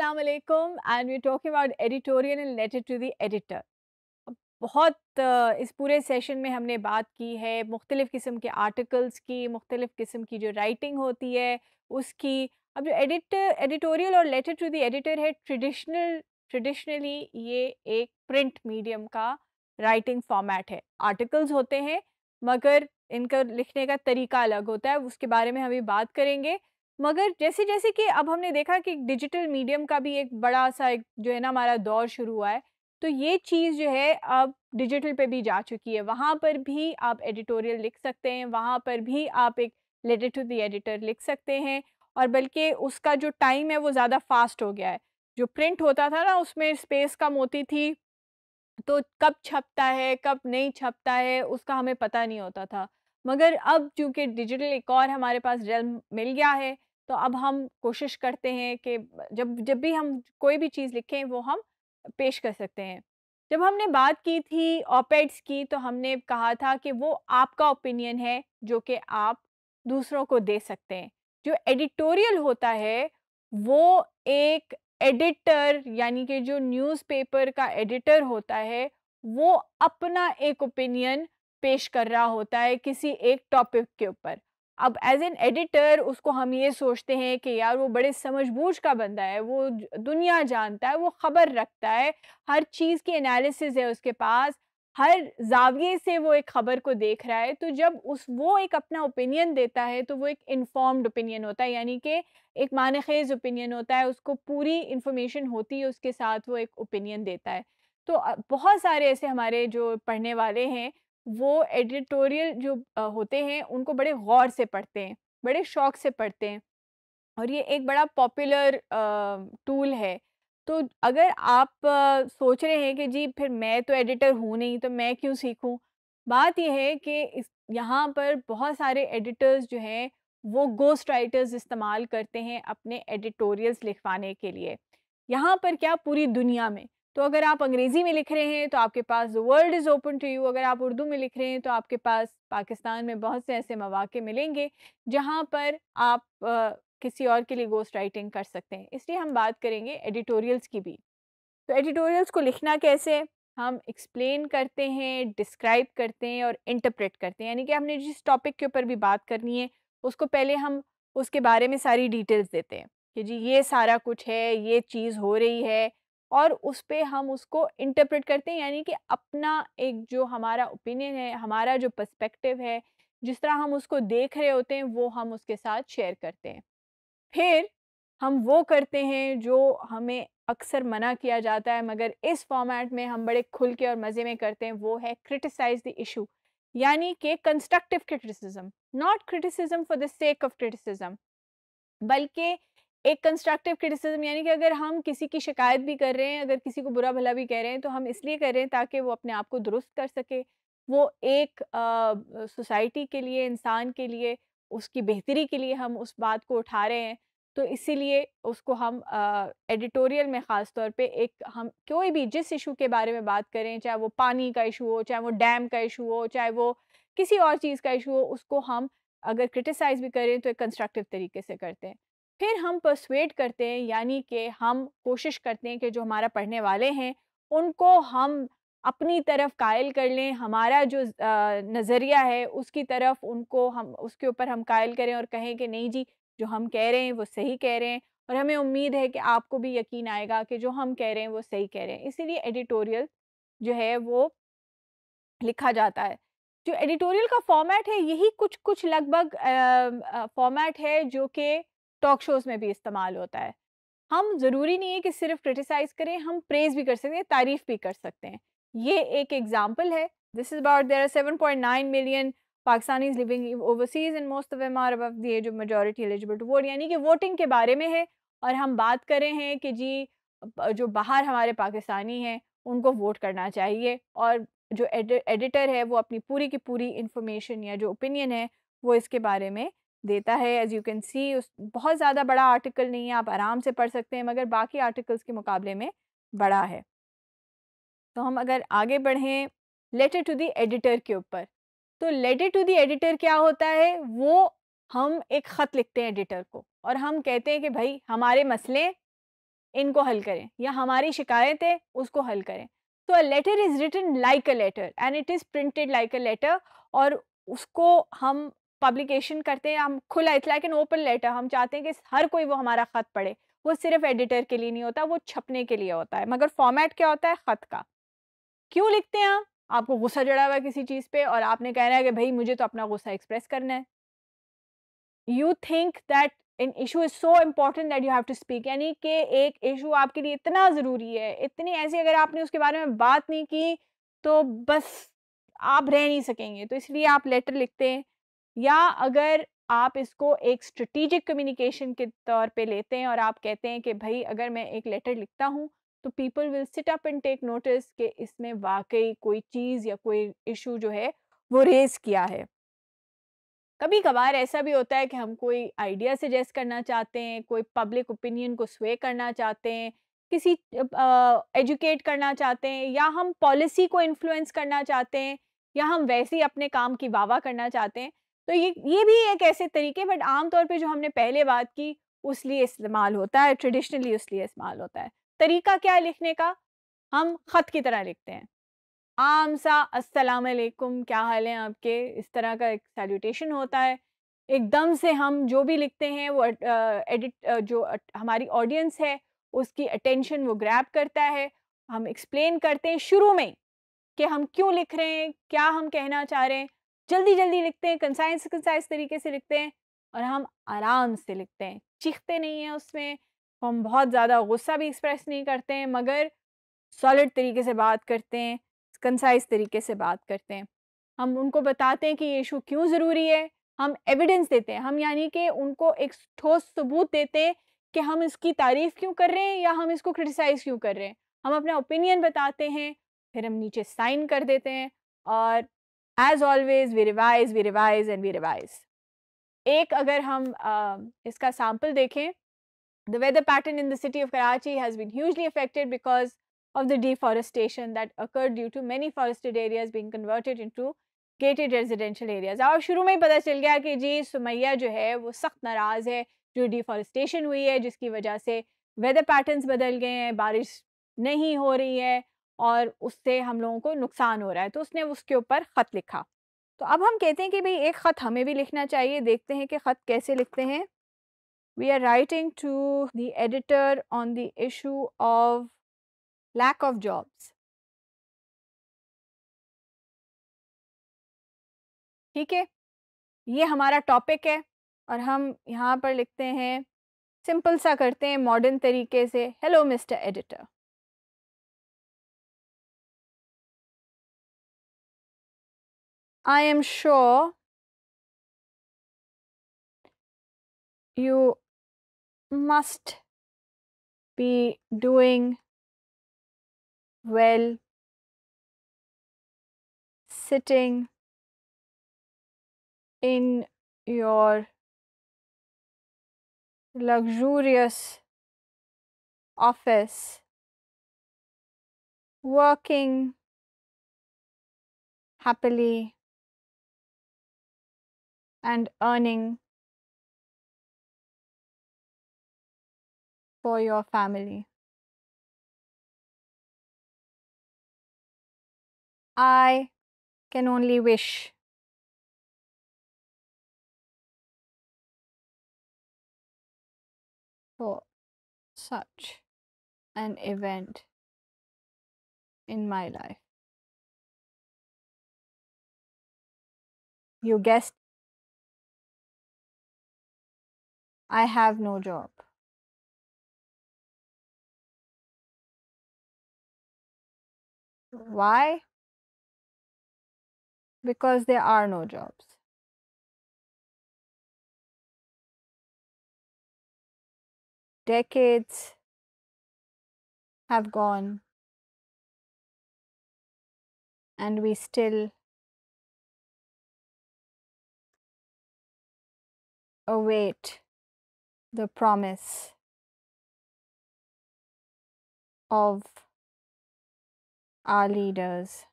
अस्सलाम alaikum and we talking about editorial and letter to the editor बहुत इस पूरे सेशन में हमने बात की है मुख्तलिफ़ किस्म के आर्टिकल्स की मुख्तलिफ़ किस्म की जो राइटिंग होती है उसकी अब जो एडिटर एडिटोरियल और लेटर टू द एडिटर है ट्रेडिशनल ट्रेडिशनली ये एक प्रिंट मीडियम का राइटिंग फॉर्मेट है आर्टिकल्स होते हैं मगर इनका लिखने का तरीका अलग होता है उसके बारे में हम भी बात करेंगे मगर जैसे जैसे कि अब हमने देखा कि डिजिटल मीडियम का भी एक बड़ा सा एक जो है ना हमारा दौर शुरू हुआ है तो ये चीज़ जो है अब डिजिटल पे भी जा चुकी है वहाँ पर भी आप एडिटोरियल लिख सकते हैं वहाँ पर भी आप एक लेटर टू द एडिटर लिख सकते हैं और बल्कि उसका जो टाइम है वो ज़्यादा फास्ट हो गया है जो प्रिंट होता था ना उसमें स्पेस कम होती थी तो कब छपता है कब नहीं छपता है उसका हमें पता नहीं होता था मगर अब चूँकि डिजिटल एक और हमारे पास रेल मिल गया है तो अब हम कोशिश करते हैं कि जब जब भी हम कोई भी चीज़ लिखें वो हम पेश कर सकते हैं जब हमने बात की थी ऑपेड्स की तो हमने कहा था कि वो आपका ओपिनियन है जो कि आप दूसरों को दे सकते हैं जो एडिटोरियल होता है वो एक एडिटर यानी कि जो न्यूज़पेपर का एडिटर होता है वो अपना एक ओपिनियन पेश कर रहा होता है किसी एक टॉपिक के ऊपर अब एज एन एडिटर उसको हम ये सोचते हैं कि यार वो बड़े समझबूझ का बंदा है वो दुनिया जानता है वो खबर रखता है हर चीज़ की एनालिसिस है उसके पास हर जाविये से वो एक खबर को देख रहा है तो जब उस वो एक अपना ओपिनियन देता है तो वो एक इन्फॉर्म्ड ओपिनियन होता है यानी कि एक मानखेज ओपिनियन होता है उसको पूरी इन्फॉर्मेशन होती है उसके साथ वो एक ओपिनियन देता है तो बहुत सारे ऐसे हमारे जो पढ़ने वाले हैं वो एडिटोरियल जो होते हैं उनको बड़े गौर से पढ़ते हैं बड़े शौक से पढ़ते हैं और ये एक बड़ा पॉपुलर टूल है तो अगर आप आ, सोच रहे हैं कि जी फिर मैं तो एडिटर हूँ नहीं तो मैं क्यों सीखूँ बात यह है कि इस यहाँ पर बहुत सारे एडिटर्स जो हैं वो गोस्ट राइटर्स इस्तेमाल करते हैं अपने एडिटोरियल्स लिखवाने के लिए यहाँ पर क्या पूरी दुनिया में तो अगर आप अंग्रेज़ी में लिख रहे हैं तो आपके पास the world is open to you अगर आप उर्दू में लिख रहे हैं तो आपके पास पाकिस्तान में बहुत से ऐसे मौाक़े मिलेंगे जहाँ पर आप आ, किसी और के लिए गोस्ट राइटिंग कर सकते हैं इसलिए हम बात करेंगे एडिटोरियल्स की भी तो एडिटोरियल्स को लिखना कैसे हम एक्सप्लेन करते हैं डिस्क्राइब करते हैं और इंटरप्रेट करते हैं यानी कि हमने जिस टॉपिक के ऊपर भी बात करनी है उसको पहले हम उसके बारे में सारी डिटेल्स देते हैं कि जी ये सारा कुछ है ये चीज़ हो रही है और उस पर हम उसको इंटरप्रेट करते हैं यानी कि अपना एक जो हमारा ओपिनियन है हमारा जो पर्सपेक्टिव है जिस तरह हम उसको देख रहे होते हैं वो हम उसके साथ शेयर करते हैं फिर हम वो करते हैं जो हमें अक्सर मना किया जाता है मगर इस फॉर्मेट में हम बड़े खुल के और मज़े में करते हैं वो है क्रिटिसाइज द इशू यानी कि constructive criticism not criticism for the sake of criticism बल्कि एक कंस्ट्रक्टिव क्रिटिसिज्म यानी कि अगर हम किसी की शिकायत भी कर रहे हैं अगर किसी को बुरा भला भी कह रहे हैं तो हम इसलिए कर रहे हैं ताकि वो अपने आप को दुरुस्त कर सके वो एक सोसाइटी के लिए इंसान के लिए उसकी बेहतरी के लिए हम उस बात को उठा रहे हैं तो इसीलिए उसको हम एडिटोरियल में ख़ास तौर पे एक हम कोई भी जिस इशू के बारे में बात करें चाहे वो पानी का इशू हो चाहे वो डैम का इशू हो चाहे वो किसी और चीज़ का इशू हो उसको हम अगर क्रिटिसाइज़ भी करें तो एक कंस्ट्रक्टिव तरीके से करते हैं फिर हम परसुएट करते हैं यानी कि हम कोशिश करते हैं कि जो हमारा पढ़ने वाले हैं उनको हम अपनी तरफ कायल कर लें हमारा जो नज़रिया है उसकी तरफ उनको हम उसके ऊपर हम कायल करें और कहें कि नहीं जी जो हम कह रहे हैं वो सही कह रहे हैं और हमें उम्मीद है कि आपको भी यकीन आएगा कि जो हम कह रहे हैं वो सही कह रहे हैं इसीलिए एडिटोरियल जो है वो लिखा जाता है जो एडिटोरियल का फॉर्मेट है यही कुछ कुछ लगभग फॉर्मेट है जो कि टॉक शोज में भी इस्तेमाल होता है हम ज़रूरी नहीं है कि सिर्फ क्रिटिसाइज़ करें हम प्रेज़ भी कर सकते हैं तारीफ़ भी कर सकते हैं ये एक एग्जाम्पल है this is about there are seven point nine million is living overseas and most of them are above the age of majority eligible to vote यानी कि वोटिंग के बारे में है और हम बात कर रहे हैं कि जी जो बाहर हमारे पाकिस्तानी हैं उनको वोट करना चाहिए और जो एडिटर है वो अपनी पूरी की पूरी इंफॉर्मेशन या जो ओपिनियन है वो इसके बारे में देता है एज़ यू कैन सी उस बहुत ज़्यादा बड़ा आर्टिकल नहीं है आप आराम से पढ़ सकते हैं मगर बाकी आर्टिकल्स के मुकाबले में बड़ा है तो हम अगर आगे बढ़ें लेटर टू द एडिटर के ऊपर तो लेटर टू द एडिटर क्या होता है वो हम एक ख़त लिखते हैं एडिटर को और हम कहते हैं कि भाई हमारे मसले इनको हल करें या हमारी शिकायत है उसको हल करें तो a letter is written like a letter and it is printed like a letter और उसको हम पब्लिकेशन करते हैं हम खुला it's like an open letter हम चाहते हैं कि हर कोई वो हमारा ख़त पढ़े वो सिर्फ एडिटर के लिए नहीं होता वो छपने के लिए होता है मगर फॉर्मेट क्या होता है ख़त का क्यों लिखते हैं आपको गुस्सा जड़ा हुआ है किसी चीज़ पे और आपने कहना है कि भाई मुझे तो अपना गुस्सा एक्सप्रेस करना है you think that an issue is so important that you have to speak यानी कि एक इशू आपके लिए इतना ज़रूरी है इतनी ऐसी अगर आपने उसके बारे में बात नहीं की तो बस आप रह नहीं सकेंगे तो इसलिए आप लेटर लिखते हैं या अगर आप इसको एक स्ट्रेटिजिक कम्युनिकेशन के तौर पे लेते हैं और आप कहते हैं कि भाई अगर मैं एक लेटर लिखता हूँ तो people will sit up and take notice कि इसमें वाकई कोई चीज़ या कोई इशू जो है वो रेज किया है कभी कभार ऐसा भी होता है कि हम कोई आइडिया सजेस्ट करना चाहते हैं कोई पब्लिक ओपिनियन को स्वे करना चाहते हैं किसी एजुकेट uh, करना चाहते हैं या हम पॉलिसी को इन्फ्लुएंस करना चाहते हैं या हम वैसे ही अपने काम की वाह करना चाहते हैं तो ये ये भी एक ऐसे तरीके बट आमतौर पर जो हमने पहले बात की उस लिए इस्तेमाल होता है ट्रेडिशनली उस लिए इस्तेमाल होता है तरीका क्या है लिखने का हम ख़त की तरह लिखते हैं आम सा अस्सलाम वालेकुम क्या हाल है आपके इस तरह का एक सैल्यूटेशन होता है एकदम से हम जो भी लिखते हैं वो एडिट जो हमारी ऑडियंस है उसकी अटेंशन वो ग्रैब करता है हम एक्सप्लेन करते हैं शुरू में कि हम क्यों लिख रहे हैं क्या हम कहना चाह रहे हैं जल्दी जल्दी लिखते हैं कंसाइज कंसाइज तरीके से लिखते हैं और हम आराम से लिखते हैं चीखते नहीं हैं उसमें हम बहुत ज़्यादा गुस्सा भी एक्सप्रेस नहीं करते हैं मगर सॉलिड तरीके से बात करते हैं कंसाइज तरीके से बात करते हैं हम उनको बताते हैं कि ये इशू क्यों ज़रूरी है हम एविडेंस देते हैं हम यानी कि उनको एक ठोस सबूत देते हैं कि हम इसकी तारीफ़ क्यों कर रहे हैं या हम इसको क्रिटिसाइज़ क्यों कर रहे हैं हम अपना ओपिनियन बताते हैं फिर हम नीचे साइन कर देते हैं और as always we revise we revise and we revise एक अगर हम uh, इसका सैम्पल देखें the weather pattern in the city of Karachi has been hugely affected because of the deforestation that occurred due to many forested areas being converted into gated residential areas. और शुरू में ही पता चल गया कि जी सुमैया जो है वो सख्त नाराज़ है जो डिफॉरेस्टेशन हुई है जिसकी वजह से वेदर पैटर्न्स बदल गए हैं बारिश नहीं हो रही है और उससे हम लोगों को नुकसान हो रहा है तो उसने उसके ऊपर ख़त लिखा तो अब हम कहते हैं कि भाई एक ख़त हमें भी लिखना चाहिए देखते हैं कि ख़त कैसे लिखते हैं we are writing to the editor on the issue of lack of jobs ठीक है ये हमारा टॉपिक है और हम यहाँ पर लिखते हैं सिंपल सा करते हैं मॉडर्न तरीके से hello mister editor I am sure you must be doing well sitting in your luxurious office working happily and earning for your family. I can only wish for such an event in my life. You guessed I have no job. Why? Because there are no jobs. Decades have gone, and we still await the promise of our leaders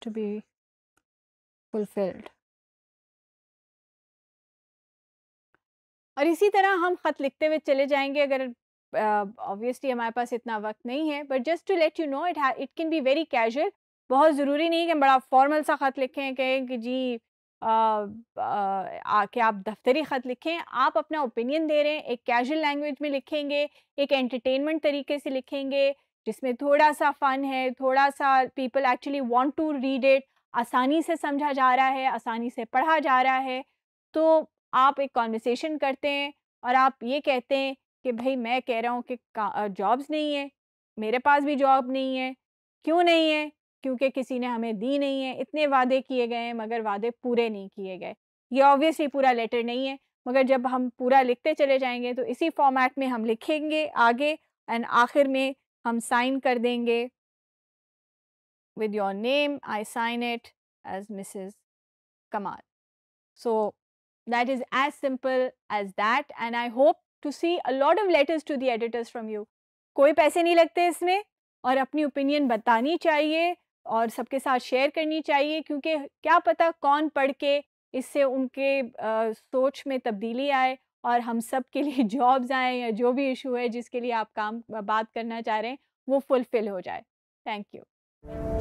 to be fulfilled. और इसी तरह हम ख़त लिखते हुए चले जाएंगे अगर ऑब्वियसली uh, हमारे पास इतना वक्त नहीं है but just to let you know it it can be very casual बहुत ज़रूरी नहीं कि हम बड़ा फॉर्मल सा ख़त लिखें कहें कि जी कि आप दफ्तरी ख़त लिखें आप अपना ओपिनियन दे रहे हैं एक कैजुअल लैंग्वेज में लिखेंगे एक एंटरटेनमेंट तरीके से लिखेंगे जिसमें थोड़ा सा फ़न है थोड़ा सा people actually want to read it आसानी से समझा जा रहा है आसानी से पढ़ा जा रहा है तो आप एक कॉन्वर्सेशन करते हैं और आप ये कहते हैं कि भाई मैं कह रहा हूँ कि जॉब्स नहीं है मेरे पास भी जॉब नहीं है क्यों नहीं है क्योंकि किसी ने हमें दी नहीं है इतने वादे किए गए हैं मगर वादे पूरे नहीं किए गए ये ऑब्वियसली पूरा लेटर नहीं है मगर जब हम पूरा लिखते चले जाएंगे तो इसी फॉर्मेट में हम लिखेंगे आगे एंड आखिर में हम साइन कर देंगे with your name I sign it as Mrs Kamal so that is as simple as that and I hope to see a lot of letters to the editors from you कोई पैसे नहीं लगते इसमें और अपनी ओपिनियन बतानी चाहिए और सबके साथ शेयर करनी चाहिए क्योंकि क्या पता कौन पढ़ के इससे उनके आ, सोच में तब्दीली आए और हम सब के लिए जॉब्स आए या जो भी इशू है जिसके लिए आप काम बात करना चाह रहे हैं वो फुलफिल हो जाए थैंक यू